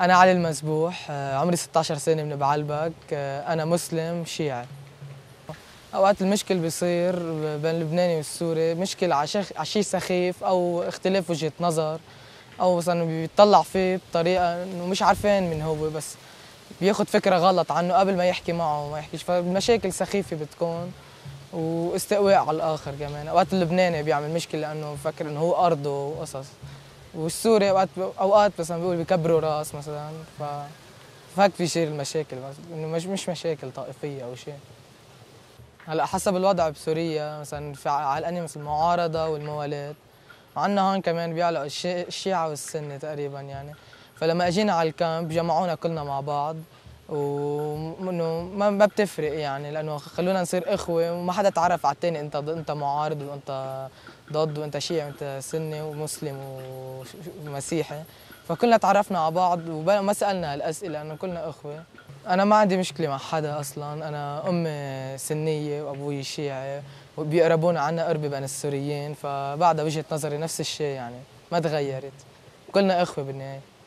أنا علي المذبوح آه، عمري 16 سنة من بعلبك آه، أنا مسلم شيعي أوقات المشكل بيصير بين اللبناني والسوري مشكل عشي سخيف أو اختلاف وجهة نظر أو مثلا بيطلع فيه بطريقة إنه مش عارفين من هو بس بياخد فكرة غلط عنه قبل ما يحكي معه ما يحكيش فمشاكل سخيفة بتكون واستقواء على الآخر كمان أوقات اللبناني بيعمل مشكلة لأنه بفكر إنه هو أرضه وقصص والسوري اوقات اوقات مثلا بيقول بيكبروا راس مثلا ف فهيك في شيء المشاكل بس انه مش مش مشاكل طائفيه او شيء هلا حسب الوضع بسوريا مثلا في الانمي مثل المعارضه والموالات عندنا هون كمان بيعلقوا الشيعه والسنه تقريبا يعني فلما اجينا على الكامب جمعونا كلنا مع بعض وانه ما ما بتفرق يعني لانه خلونا نصير اخوه وما حدا تعرف على الثاني انت انت معارض وانت ضد وانت شيعي وانت سني ومسلم ومسيحي فكلنا تعرفنا على بعض وما سالنا هالاسئله لانه كلنا اخوه انا ما عندي مشكله مع حدا اصلا انا امي سنيه وابوي شيعي وبيقربونا عنا قرب بين السوريين فبعدها وجهه نظري نفس الشيء يعني ما تغيرت كلنا اخوه بالنهايه